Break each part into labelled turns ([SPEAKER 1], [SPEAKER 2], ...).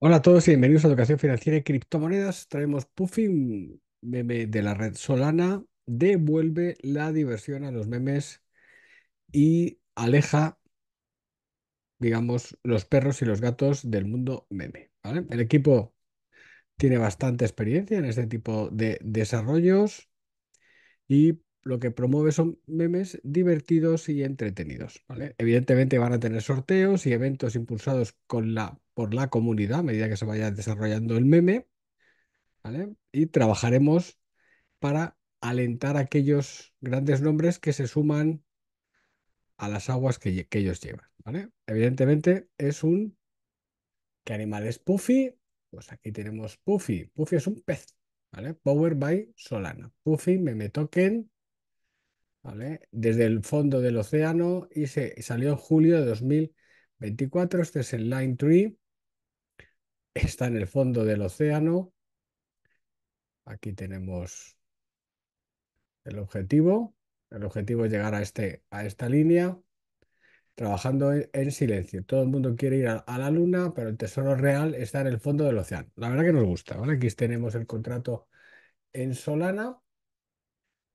[SPEAKER 1] Hola a todos y bienvenidos a Educación Financiera y Criptomonedas. Traemos Puffin, meme de la red Solana. Devuelve la diversión a los memes y aleja, digamos, los perros y los gatos del mundo meme. El equipo tiene bastante experiencia en este tipo de desarrollos y lo que promueve son memes divertidos y entretenidos. Evidentemente van a tener sorteos y eventos impulsados por la comunidad a medida que se vaya desarrollando el meme. Y trabajaremos para alentar aquellos grandes nombres que se suman a las aguas que, ellos llevan. Evidentemente es un... ¿Qué animal es Puffy? Pues aquí tenemos Puffy. Puffy es un pez. Power by Solana. Puffy, meme token, desde el fondo del océano y se salió en julio de 2024. Este es el Line Tree. Está en el fondo del océano. Aquí tenemos el objetivo. El objetivo es llegar a, este, a esta línea trabajando en, silencio. Todo el mundo quiere ir a, la luna, pero el tesoro real está en el fondo del océano. La verdad que nos gusta, Aquí tenemos el contrato en Solana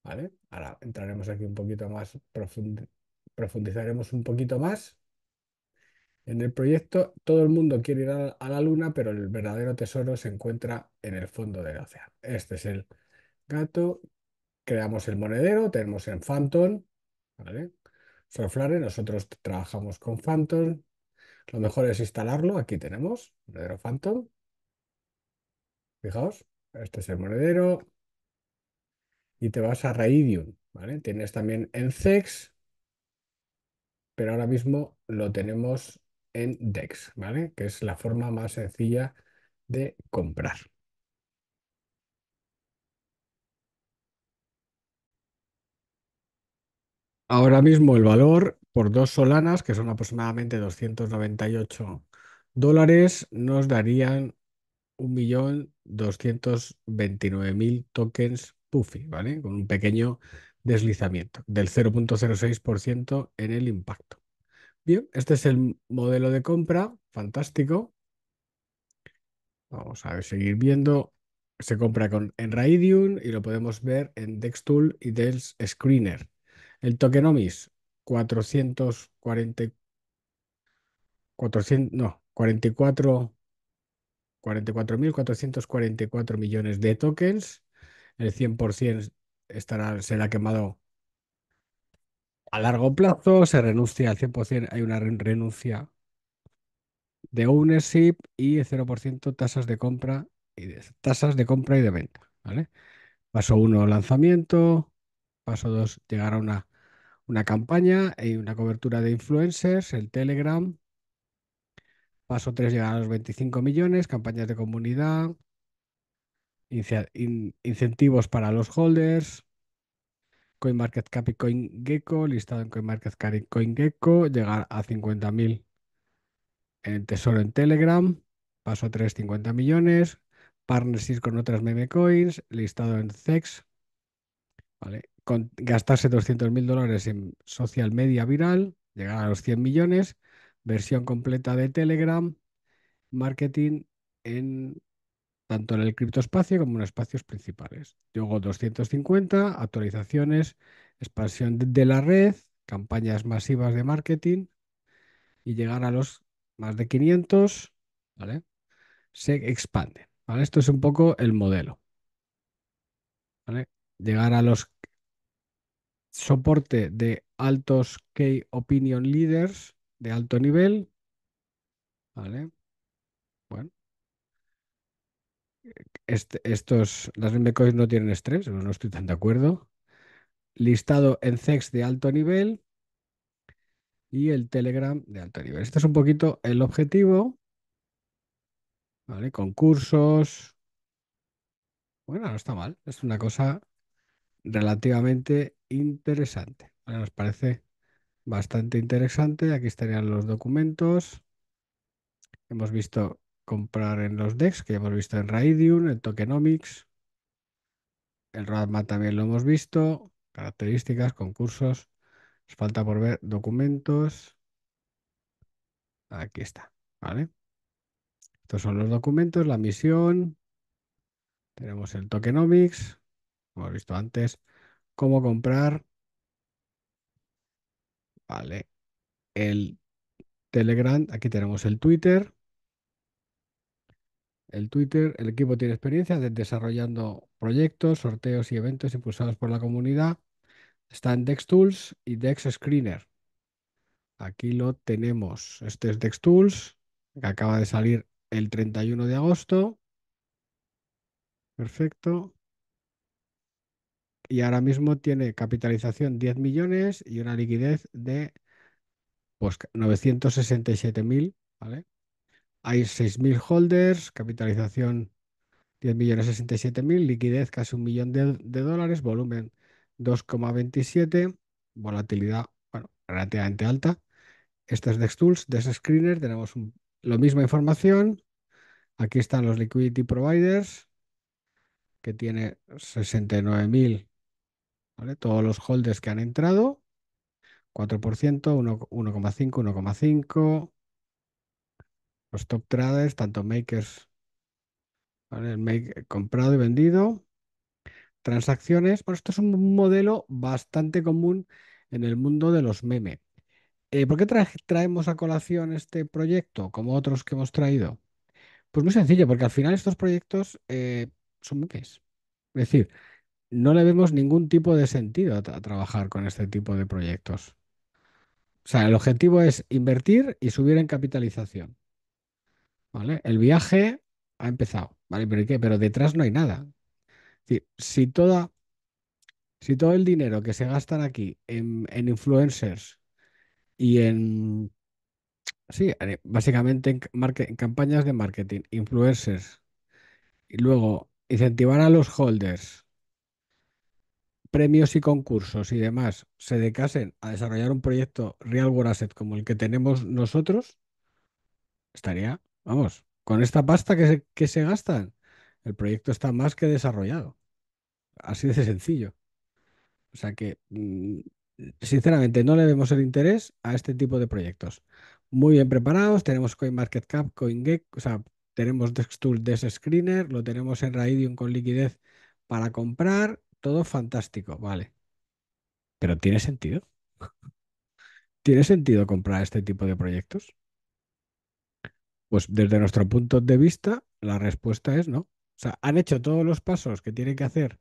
[SPEAKER 1] Ahora entraremos aquí un poquito más, profundizaremos un poquito más en el proyecto. Todo el mundo quiere ir a, la Luna, pero el verdadero tesoro se encuentra en el fondo del océano. Este es el gato. Creamos el monedero, tenemos en Phantom, ¿vale? nosotros trabajamos con Phantom. Lo mejor es instalarlo. Aquí tenemos, monedero Phantom. Fijaos, este es el monedero, y te vas a Raidium, ¿vale? Tienes también en Zex, pero ahora mismo lo tenemos en DEX, ¿vale? Que es la forma más sencilla de comprar. Ahora mismo el valor por dos solanas, que son aproximadamente 298 dólares, nos darían 1.229.000 tokens Puffy, ¿vale? Con un pequeño deslizamiento del 0.06% en el impacto. Bien, este es el modelo de compra, fantástico. Vamos a seguir viendo. Se compra con, en Raidium y lo podemos ver en Dextool y Dels Screener. El tokenomics, 440, 400, no, 44, 44.444 millones de tokens el 100% estará, será quemado a largo plazo, se renuncia al 100%, hay una renuncia de ownership y el 0% tasas de compra y de, tasas de compra y de venta, ¿vale? Paso 1, lanzamiento, paso 2, llegar a una, una campaña y una cobertura de influencers, el Telegram, paso 3, llegar a los 25 millones, campañas de comunidad, incentivos para los holders, CoinMarketCap y CoinGecko, listado en CoinMarketCap y CoinGecko, llegar a 50.000 en tesoro en Telegram, paso a 350 millones, partnerships con otras meme coins, listado en CEX, ¿vale? gastarse 200.000 dólares en social media viral, llegar a los 100 millones, versión completa de Telegram, marketing en tanto en el criptoespacio como en espacios principales. Luego 250, actualizaciones, expansión de la red, campañas masivas de marketing y llegar a los más de 500, ¿vale? Se expande, ¿vale? Esto es un poco el modelo, ¿vale? Llegar a los soporte de altos key opinion leaders de alto nivel, ¿vale? estos, las meme no tienen estrés, no, estoy tan de acuerdo. Listado en CEX de alto nivel y el Telegram de alto nivel. Este es un poquito el objetivo. ¿Vale? Concursos. Bueno, no está mal. Es una cosa relativamente interesante. nos parece bastante interesante. Aquí estarían los documentos. Hemos visto comprar en los decks que hemos visto en Raidium, el Tokenomics. El Radma también lo hemos visto. Características, concursos. falta por ver documentos. Aquí está, ¿vale? Estos son los documentos, la misión. Tenemos el tokenomics, hemos visto antes. Cómo comprar. Vale. El Telegram. Aquí tenemos el Twitter el Twitter, el equipo tiene experiencia desarrollando proyectos, sorteos y eventos impulsados por la comunidad. Está en DexTools y Screener. Aquí lo tenemos. Este es DexTools, que acaba de salir el 31 de agosto. Perfecto. Y ahora mismo tiene capitalización 10 millones y una liquidez de pues, 967 mil, ¿vale? Hay 6.000 holders, capitalización 10.067.000, liquidez casi un millón de, dólares, volumen 2,27, volatilidad relativamente alta. Estas es Dextools, de Screener tenemos la misma información. Aquí están los liquidity providers, que tiene 69.000, ¿vale? todos los holders que han entrado, 4%, 1,5, 1,5 los top traders, tanto makers, eh, comprado y vendido, transacciones. Bueno, esto es un modelo bastante común en el mundo de los memes. Eh, ¿Por qué traemos a colación este proyecto como otros que hemos traído? Pues muy sencillo, porque al final estos proyectos eh, son memes. Es decir, no le vemos ningún tipo de sentido a trabajar con este tipo de proyectos. O sea, el objetivo es invertir y subir en capitalización. El viaje ha empezado, ¿vale? Pero, qué? Pero detrás no hay nada. si, toda, si todo el dinero que se gastan aquí en, influencers y en... Sí, básicamente en, en campañas de marketing, influencers, y luego incentivar a los holders, premios y concursos y demás, se dedicasen a desarrollar un proyecto Real World Asset como el que tenemos nosotros, estaría Vamos, con esta pasta que se, que gastan, el proyecto está más que desarrollado. Así de sencillo. O sea que, mm, sinceramente, no le vemos el interés a este tipo de proyectos. Muy bien preparados, tenemos CoinMarketCap, CoinGeek, o sea, tenemos Dextool de lo tenemos en Raidium con liquidez para comprar, todo fantástico, vale. Pero ¿tiene sentido? ¿Tiene sentido comprar este tipo de proyectos? Pues desde nuestro punto de vista, la respuesta es no. O sea, han hecho todos los pasos que tiene que hacer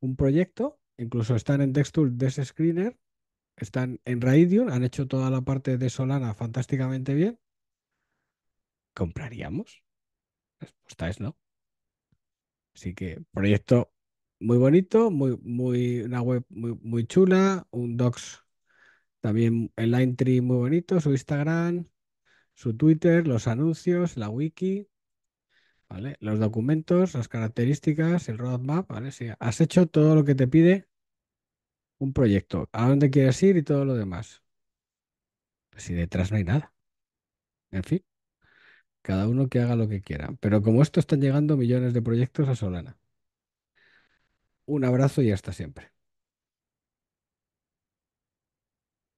[SPEAKER 1] un proyecto, incluso están en Textool de screener, están en Radium, han hecho toda la parte de Solana fantásticamente bien. ¿Compraríamos? La respuesta es no. Así que proyecto muy bonito, muy, muy, una web muy, muy chula, un docs también, en tree muy bonito, su Instagram, su Twitter, los anuncios, la wiki, ¿vale? Los documentos, las características, el roadmap, ¿vale? Si has hecho todo lo que te pide un proyecto, a dónde quieres ir y todo lo demás. Pues si detrás no hay nada. En fin, cada uno que haga lo que quiera. Pero como esto están llegando millones de proyectos a Solana. Un abrazo y hasta siempre.